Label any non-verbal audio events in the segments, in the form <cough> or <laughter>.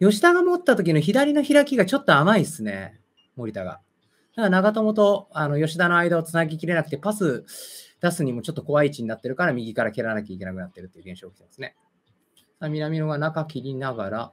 吉田が持った時の左の開きがちょっと甘いですね、森田が。だから長友とあの吉田の間をつなぎきれなくて、パス出すにもちょっと怖い位置になってるから、右から蹴らなきゃいけなくなってるっていう現象が起きてますね。南野が中切りながら、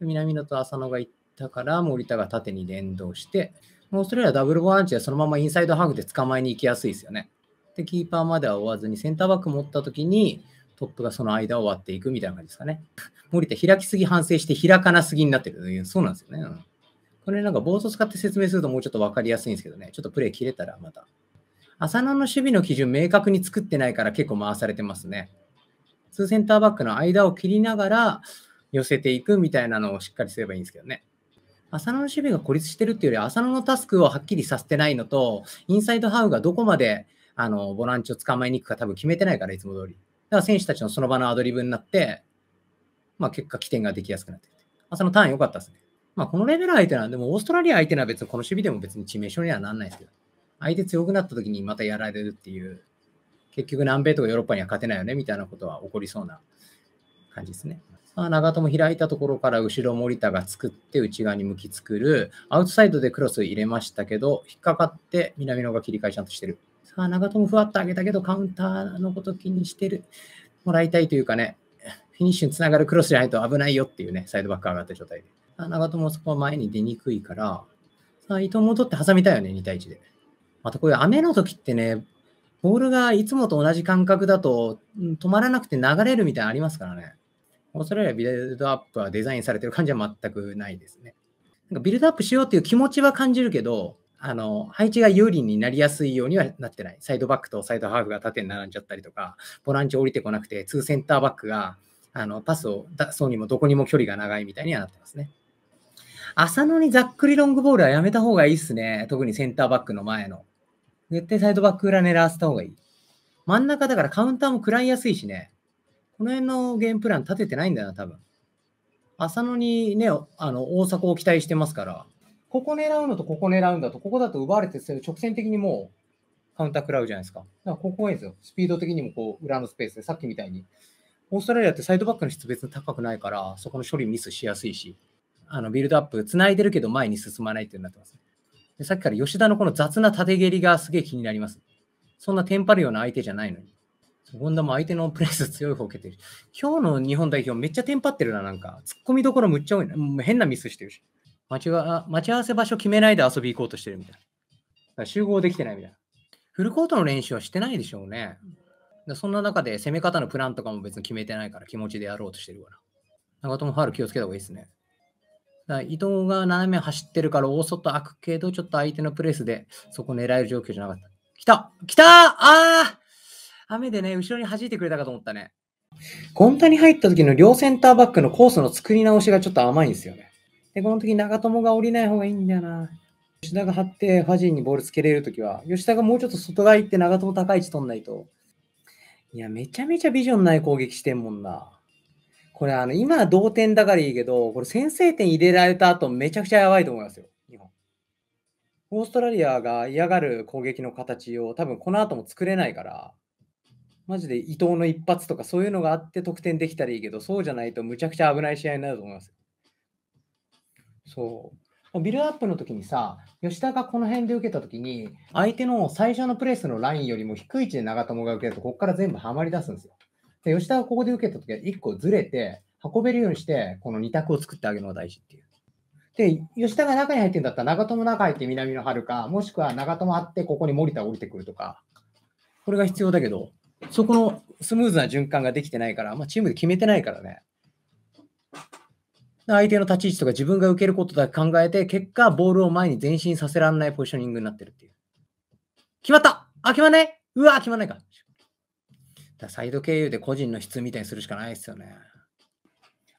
南野と浅野が行ったから、森田が縦に連動して、もうそれらダブルボランチでそのままインサイドハグで捕まえに行きやすいですよね。で、キーパーまでは追わずに、センターバック持った時に、トップがその間を割っていくみたいな感じですかね。<laughs> 森田、開きすぎ反省して開かなすぎになってるという、そうなんですよね。うん、これなんかボート使って説明するともうちょっと分かりやすいんですけどね、ちょっとプレイ切れたらまた。浅野の守備の基準明確に作ってないから結構回されてますね。2センターバックの間を切りながら寄せていくみたいなのをしっかりすればいいんですけどね。浅野の守備が孤立してるっていうより、浅野のタスクをはっきりさせてないのと、インサイドハウがどこまであのボランチを捕まえに行くか多分決めてないから、いつも通り。から選手たちのその場のアドリブになって、まあ、結果、起点ができやすくなってる。そのターン良かったですね。まあ、このレベル相手なんで、もオーストラリア相手なら別にこの守備でも別に致命傷にはならないですけど、相手強くなった時にまたやられるっていう、結局南米とかヨーロッパには勝てないよねみたいなことは起こりそうな感じですね。あ、長友開いたところから後ろ森田が作って内側に向き作る、アウトサイドでクロス入れましたけど、引っかかって南野が切り替えちゃんとしてる。あ長友ふわっと上げたけど、カウンターのこと気にしてるもらいたいというかね、フィニッシュにつながるクロスじゃないと危ないよっていうね、サイドバック上がった状態で。あ長友そこは前に出にくいから、さあ伊藤戻って挟みたいよね、2対1で。またこういう雨の時ってね、ボールがいつもと同じ感覚だと止まらなくて流れるみたいなのありますからね。オーストラリアビルドアップはデザインされてる感じは全くないですね。なんかビルドアップしようっていう気持ちは感じるけど、あの、配置が有利になりやすいようにはなってない。サイドバックとサイドハーフが縦に並んじゃったりとか、ボランチ降りてこなくて、2センターバックが、あの、パスを出そうにもどこにも距離が長いみたいにはなってますね。浅野にざっくりロングボールはやめた方がいいっすね。特にセンターバックの前の。絶対サイドバック裏狙わせた方がいい。真ん中だからカウンターも食らいやすいしね。この辺のゲームプラン立ててないんだよな、多分。浅野にね、あの、大迫を期待してますから。ここ狙うのとここ狙うんだと、ここだと奪われて、それ直線的にもうカウンター食らうじゃないですか。だからここがいいんですよ。スピード的にもこう裏のスペースで、さっきみたいに。オーストラリアってサイドバックの質別に高くないから、そこの処理ミスしやすいし、あのビルドアップ、つないでるけど前に進まないってなってます、で。さっきから吉田のこの雑な縦蹴りがすげえ気になります。そんなテンパるような相手じゃないのに。本田も相手のプレス強い方を受けてる。今日の日本代表めっちゃテンパってるな、なんか。突っ込みどころむっちゃ多いな。変なミスしてるし。待ち待ち合わせ場所決めないで遊び行こうとしてるみたいな。集合できてないみたいな。フルコートの練習はしてないでしょうね。そんな中で攻め方のプランとかも別に決めてないから気持ちでやろうとしてるから。長友ファウル気をつけた方がいいですね。伊藤が斜め走ってるから大外開くけど、ちょっと相手のプレスでそこ狙える状況じゃなかった。来た来たあー雨でね、後ろに弾いてくれたかと思ったね。ゴンタに入った時の両センターバックのコースの作り直しがちょっと甘いんですよね。で、この時長友が降りない方がいいんだよな。吉田が張ってファジーにボールつけれるときは、吉田がもうちょっと外側行って長友高い位置取んないと。いや、めちゃめちゃビジョンない攻撃してんもんな。これ、あの、今は同点だからいいけど、これ先制点入れられた後、めちゃくちゃやばいと思いますよ、日本。オーストラリアが嫌がる攻撃の形を多分この後も作れないから、マジで伊藤の一発とかそういうのがあって得点できたらいいけど、そうじゃないとむちゃくちゃ危ない試合になると思います。そう。ビルアップの時にさ、吉田がこの辺で受けた時に、相手の最初のプレスのラインよりも低い位置で長友が受けると、ここから全部はまり出すんですよ。で、吉田がここで受けた時は1個ずれて、運べるようにして、この2択を作ってあげるのが大事っていう。で、吉田が中に入ってんだったら、長友中入って南の春か、もしくは長友あって、ここに森田降りてくるとか、これが必要だけど、そこのスムーズな循環ができてないから、まあ、チームで決めてないからね。相手の立ち位置とか自分が受けることだけ考えて、結果、ボールを前に前進させられないポジショニングになってるっていう。決まったあ、決まんないうわ、決まんないか。だサイド経由で個人の質みたいにするしかないですよね。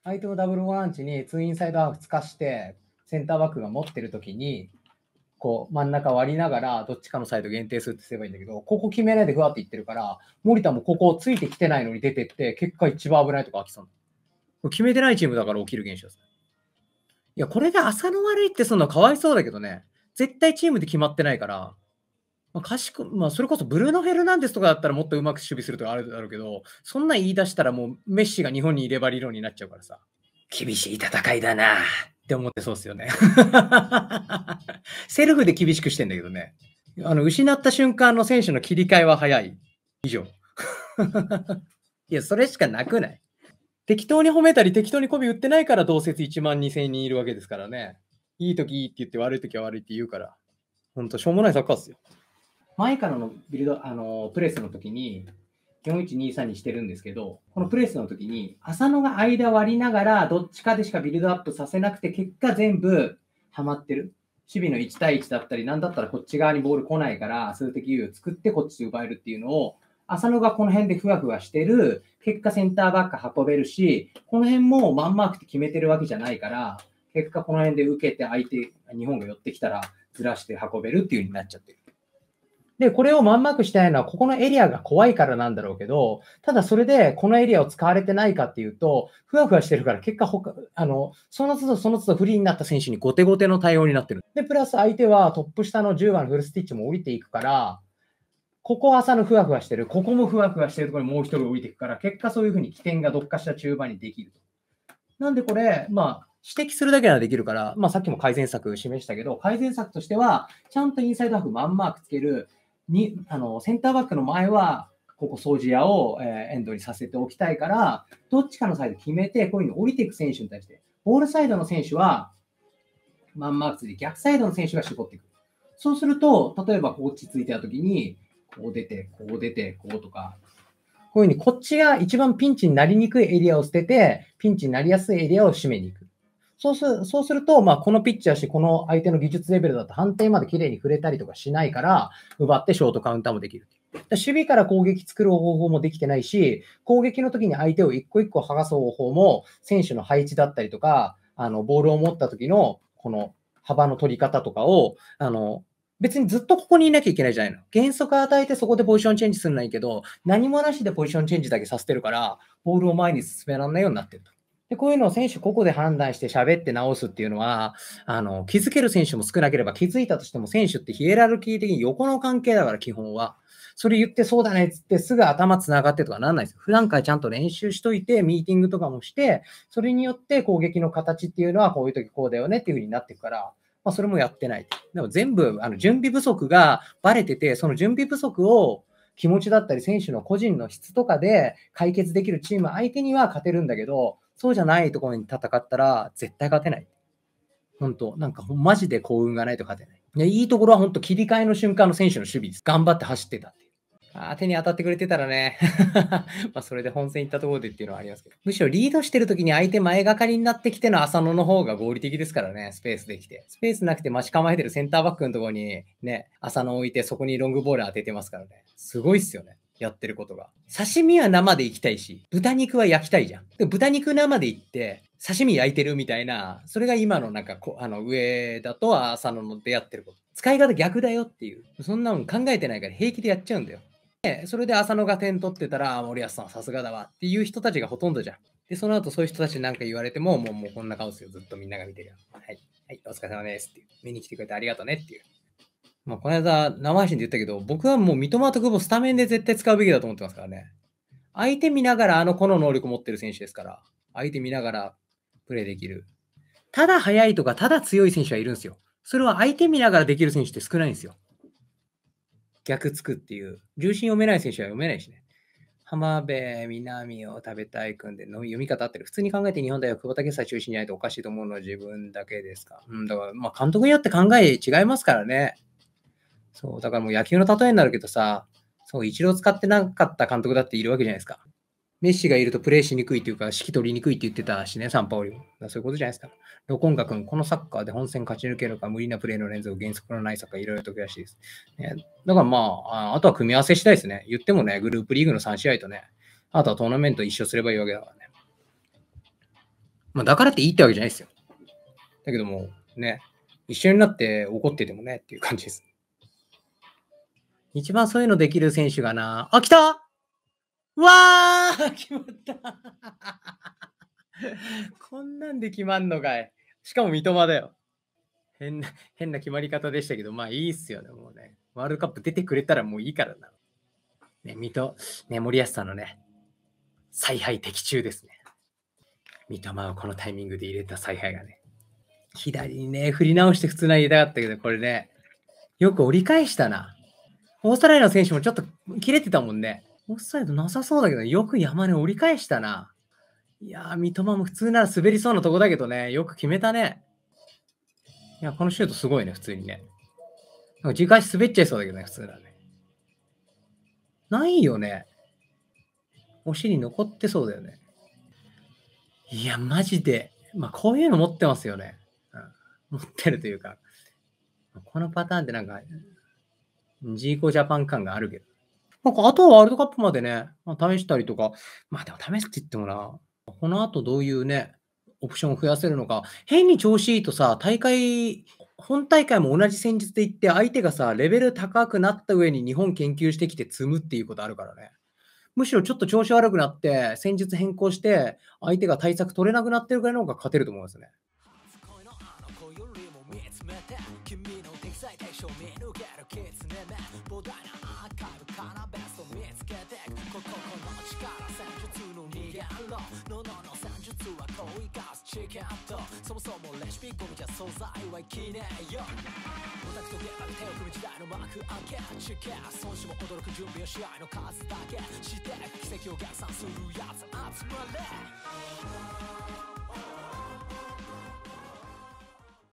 相手をダブルワンチにツーインサイドアープつかして、センターバックが持ってるときに、こう真ん中割りながらどっちかのサイド限定するってすればいいんだけど、ここ決めないでふわっていってるから、森田もここをついてきてないのに出てって、結果一番危ないとか、秋さん。決めてないチームだから起きる現象です。いや、これで浅野悪いってそんなかわいそうだけどね、絶対チームで決まってないから、まあ、賢まあ、それこそブルーノ・フェルナンデスとかだったらもっとうまく守備するとかあるだろうけど、そんな言い出したらもうメッシが日本にいれば理論になっちゃうからさ。厳しい戦いだなって思ってそうですよね。<laughs> セルフで厳しくしてんだけどね。あの失った瞬間の選手の切り替えは早い。以上。<laughs> いや、それしかなくない適当に褒めたり、適当に媚び売ってないから、同説1万2000人いるわけですからね。いいときいいって言って、悪いときは悪いって言うから、本当しょうもないサッカーっすよ。前からのビルド、あのプレスの時に、4123にしてるんですけど、このプレスの時に、浅野が間割りながら、どっちかでしかビルドアップさせなくて、結果全部はまってる。守備の1対1だったり、なんだったらこっち側にボール来ないから、数的優位を作ってこっちで奪えるっていうのを、浅野がこの辺でふわふわしてる、結果センターバック運べるし、この辺もマンマークって決めてるわけじゃないから、結果この辺で受けて相手、日本が寄ってきたらずらして運べるっていう風になっちゃってる。で、これをンんークしたいのは、ここのエリアが怖いからなんだろうけど、ただそれで、このエリアを使われてないかっていうと、ふわふわしてるから、結果他、あの、その都度その都度フリーになった選手に後手後手の対応になってる。で、プラス相手はトップ下の10番のフルスティッチも降りていくから、ここ朝のふわふわしてる、ここもふわふわしてるところにもう一人降りていくから、結果そういうふうに起点がどっかした中盤にできると。なんでこれ、まあ、指摘するだけならできるから、まあ、さっきも改善策示したけど、改善策としては、ちゃんとインサイドハーフマンマークつける、にあのセンターバックの前は、ここ掃除屋を、えー、エンドにさせておきたいから、どっちかのサイド決めて、こういうの降りていく選手に対して、ボールサイドの選手は、マンマークついて、逆サイドの選手が絞っていく。そうすると、例えば落ち着いたときに、こう出て、こう出て、こうとか。こういうふうに、こっちが一番ピンチになりにくいエリアを捨てて、ピンチになりやすいエリアを締めに行く。そうするそうすると、まあ、このピッチャーし、この相手の技術レベルだと判定まで綺麗に触れたりとかしないから、奪ってショートカウンターもできる。守備から攻撃作る方法もできてないし、攻撃の時に相手を一個一個剥がす方法も、選手の配置だったりとか、あのボールを持った時のこの幅の取り方とかをあの別にずっとここにいなきゃいけないじゃないの。原則与えてそこでポジションチェンジするないけど、何もなしでポジションチェンジだけさせてるから、ボールを前に進められないようになってると。で、こういうのを選手個々で判断して喋って直すっていうのは、あの、気づける選手も少なければ気づいたとしても選手ってヒエラルキー的に横の関係だから基本は。それ言ってそうだねっつってすぐ頭繋がってとかなんないです普段からちゃんと練習しといて、ミーティングとかもして、それによって攻撃の形っていうのはこういう時こうだよねっていう風になっていくから、まあ、それもやってない。でも全部、あの準備不足がばれてて、その準備不足を気持ちだったり、選手の個人の質とかで解決できるチーム相手には勝てるんだけど、そうじゃないところに戦ったら絶対勝てない。本当なんかマジで幸運がないと勝てない。いいところは本当切り替えの瞬間の選手の守備です。頑張って走ってたってあ手に当たってくれてたらね <laughs> まそれで本戦行ったところでっていうのはありますけど、むしろリードしてる時に相手前がかりになってきての浅野の方が合理的ですからね、スペースできて。スペースなくて待ち構えてるセンターバックのところにね、浅野置いてそこにロングボール当ててますからね。すごいっすよね。やってることが。刺身は生で行きたいし、豚肉は焼きたいじゃん。で豚肉生で行って、刺身焼いてるみたいな、それが今のなんかこ、あの、上だと浅野の出会ってること。使い方逆だよっていう。そんなの考えてないから平気でやっちゃうんだよ。で、それで浅野が点取ってたら、森保さんさすがだわっていう人たちがほとんどじゃん。で、その後そういう人たちに何か言われても、もうもうこんな顔ですよ。ずっとみんなが見てるよ。はい。はい、お疲れ様ですっていう。見に来てくれてありがとうねっていう。まあ、この間、生配信で言ったけど、僕はもう三笘と久保スタメンで絶対使うべきだと思ってますからね。相手見ながらあの子の能力持ってる選手ですから、相手見ながらプレイできる。ただ速いとか、ただ強い選手はいるんですよ。それは相手見ながらできる選手って少ないんですよ。逆つくっていう、重心読めない選手は読めないしね。浜辺、南を食べたいくんでの読み方あってる。普通に考えて日本代表、久保建英中心にないとおかしいと思うのは自分だけですか。うん、だから、まあ、監督によって考え違いますからね。そう、だからもう野球の例えになるけどさ、そう、一郎使ってなかった監督だっているわけじゃないですか。メッシがいるとプレイしにくいというか、指揮取りにくいって言ってたしね、サンパオリも。そういうことじゃないですか。ロコンガ君、このサッカーで本戦勝ち抜けるか、無理なプレーの連続、原則のないサッカー、いろいろと悔しいです、ね。だからまあ、あとは組み合わせしたいですね。言ってもね、グループリーグの3試合とね、あとはトーナメント一緒すればいいわけだからね。まあ、だからっていいってわけじゃないですよ。だけども、ね、一緒になって怒っててもねっていう感じです。一番そういうのできる選手がな、あ、来たわー決まった <laughs> こんなんで決まんのかい。しかも三笘だよ。変な、変な決まり方でしたけど、まあいいっすよね、もうね。ワールドカップ出てくれたらもういいからな。ね、水戸、ね、森保さんのね、采配的中ですね。三笘をこのタイミングで入れた采配がね。左にね、振り直して普通な入れたかったけど、これね、よく折り返したな。オーストラリアの選手もちょっと切れてたもんね。オフサイドなさそうだけど、よく山根折り返したな。いやー、三笘も普通なら滑りそうなとこだけどね、よく決めたね。いや、このシュートすごいね、普通にね。なんか次回滑っちゃいそうだけどね、普通ならね。ないよね。お尻残ってそうだよね。いや、マジで。まあ、こういうの持ってますよね。うん、持ってるというか。このパターンってなんか、ジーコジャパン感があるけど。なんかあとはワールドカップまでね、まあ、試したりとか、まあでも試すって言ってもな、この後どういうね、オプションを増やせるのか、変に調子いいとさ、大会、本大会も同じ戦術でいって、相手がさ、レベル高くなった上に日本研究してきて積むっていうことあるからね。むしろちょっと調子悪くなって、戦術変更して、相手が対策取れなくなってるぐらいの方が勝てると思うんですね。のどの算術は恋ガすチケッとそもそもレシピゴミじゃ素材はいきねえよオタクとゲーム手を組む時代の幕開けチケン孫子も驚く準備を試合の数だけして奇跡を逆算するやつ集まれ